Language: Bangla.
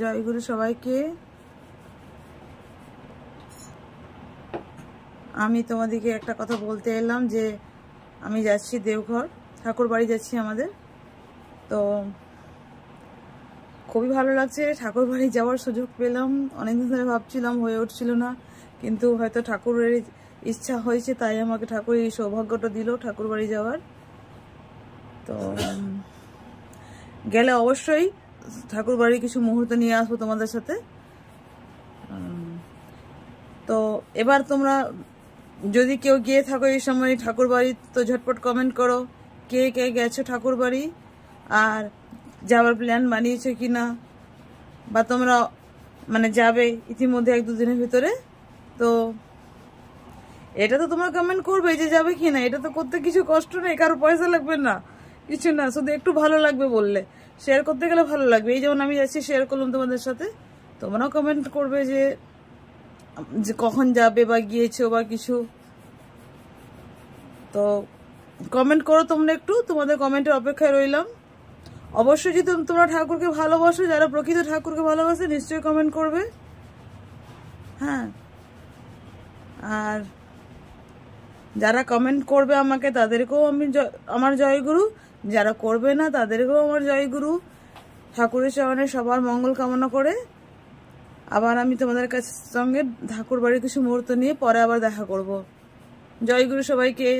জয়গুরু সবাইকে আমি তোমাদেরকে একটা কথা বলতে এলাম যে আমি যাচ্ছি দেওঘর ঠাকুর বাড়ি যাচ্ছি আমাদের তো খুবই ভালো লাগছে ঠাকুর বাড়ি যাওয়ার সুযোগ পেলাম অনেকদিন ধরে ভাবছিলাম হয়ে উঠছিল না কিন্তু হয়তো ঠাকুরের ইচ্ছা হয়েছে তাই আমাকে ঠাকুর এই সৌভাগ্যটা দিল ঠাকুর বাড়ি যাওয়ার তো গেলে অবশ্যই ঠাকুর বাড়ির কিছু মুহূর্ত নিয়ে আসবো তোমাদের সাথে তো এবার তোমরা যদি কেউ গিয়ে থাকো এই সময় ঠাকুর বাড়ি তো ঝটপট কমেন্ট করো কে কে গেছো ঠাকুর বাড়ি আর যাওয়ার প্ল্যান বানিয়েছো কি না বা তোমরা মানে যাবে ইতিমধ্যে এক দুদিনের ভিতরে তো এটা তো তোমরা কমেন্ট করবে যে যাবে কি না এটা তো করতে কিছু কষ্ট নেই কারো পয়সা লাগবে না কিছু না শুধু একটু ভালো লাগবে বললে শেয়ার করতে গেলে ভালো লাগবে এই যেমন আমি যাচ্ছি শেয়ার করলাম তোমাদের সাথে তোমরাও কমেন্ট করবে যে যে কখন যাবে বা গিয়েছো বা কিছু তো কমেন্ট করো তোমরা একটু তোমাদের কমেন্টের অপেক্ষায় রইলাম অবশ্যই যদি তোমরা ঠাকুরকে ভালোবাসো যারা প্রকৃত ঠাকুরকে ভালোবাসে নিশ্চয়ই কমেন্ট করবে হ্যাঁ আর যারা কমেন্ট করবে আমাকে তাদেরকেও আমি আমার জয়গুরু যারা করবে না তাদেরকেও আমার জয়গুরু ঠাকুরের চরণে সবার মঙ্গল কামনা করে আবার আমি তোমাদের কাছে সঙ্গে ঠাকুর বাড়ির কিছু মুহূর্ত নিয়ে পরে আবার দেখা করব জয়গুরু সবাইকে